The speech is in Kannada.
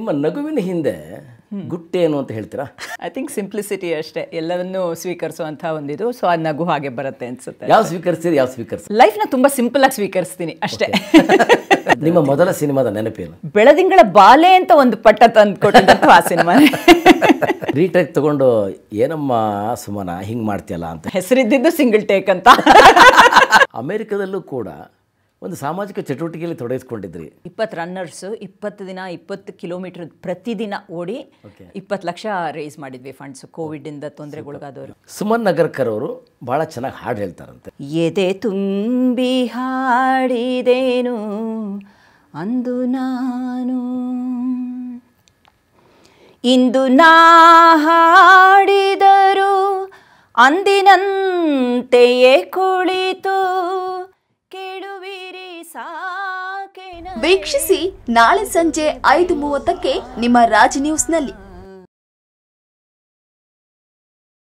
ನಿಮ್ಮ ನಗುವಿನ ಹಿಂದೆ ಗುಟ್ಟೇನು ಅಂತ ಹೇಳ್ತೀರಾ ಐ ಥಿಂಕ್ ಸಿಂಪ್ಲಿಸಿಟಿ ಅಷ್ಟೇ ಎಲ್ಲವನ್ನೂ ಸ್ವೀಕರಿಸುವಂಥ ಒಂದಿದು ಸೊ ಆ ನಗು ಹಾಗೆ ಬರುತ್ತೆ ಅನ್ಸುತ್ತೆ ಯಾವ ಸ್ವೀಕರಿಸ್ತೀರಿ ಯಾವ ಸ್ವೀಕರಿಸಿ ನ ತುಂಬ ಸಿಂಪಲ್ ಆಗಿ ಸ್ವೀಕರಿಸ್ತೀನಿ ಅಷ್ಟೇ ನಿಮ್ಮ ಮೊದಲ ಸಿನಿಮಾದ ನೆನಪೇನು ಬೆಳದಿಂಗಳ ಬಾಲೆ ಅಂತ ಒಂದು ಪಟ್ಟ ತಂದು ಆ ಸಿನಿಮಾ ರೀಟೇಕ್ ತಗೊಂಡು ಏನಮ್ಮ ಸುಮನ ಹಿಂಗೆ ಮಾಡ್ತೀಯಲ್ಲ ಅಂತ ಹೆಸರಿದ್ದಿದ್ದು ಸಿಂಗಲ್ ಟೇಕ್ ಅಂತ ಅಮೆರಿಕದಲ್ಲೂ ಕೂಡ ಒಂದು ಸಾಮಾಜಿಕ ಚಟುವಟಿಕೆಯಲ್ಲಿ ತೊಡಗಿಸ್ಕೊಂಡಿದ್ರಿ ಇಪ್ಪತ್ತು ರನ್ನರ್ಸ್ ಇಪ್ಪತ್ತು ದಿನ ಇಪ್ಪತ್ತು ಕಿಲೋಮೀಟರ್ ಪ್ರತಿದಿನ ಓಡಿ ಇಪ್ಪತ್ತು ಲಕ್ಷ ರೇಸ್ ಮಾಡಿದ್ವಿ ಫಂಡ್ಸ್ ಕೋವಿಡಿಂದ ತೊಂದರೆಗೊಳಗಾದವರು ಸುಮನ್ ನಗರ್ಕರ್ ಅವರು ಭಾಳ ಚೆನ್ನಾಗಿ ಹಾಡು ಹೇಳ್ತಾರಂತೆ ಎದೆ ತುಂಬಿ ಹಾಡಿದೇನು ಅಂದು ನಾನು ಇಂದು ನಾ ಹಾಡಿದರು ಅಂದಿನಂತೆಯೇ ಕುಳಿತು ವೀಕ್ಷಿಸಿ ನಾಳೆ ಸಂಜೆ ಐದು ಮೂವತ್ತಕ್ಕೆ ನಿಮ್ಮ ರಾಜ್ ನ್ಯೂಸ್ನಲ್ಲಿ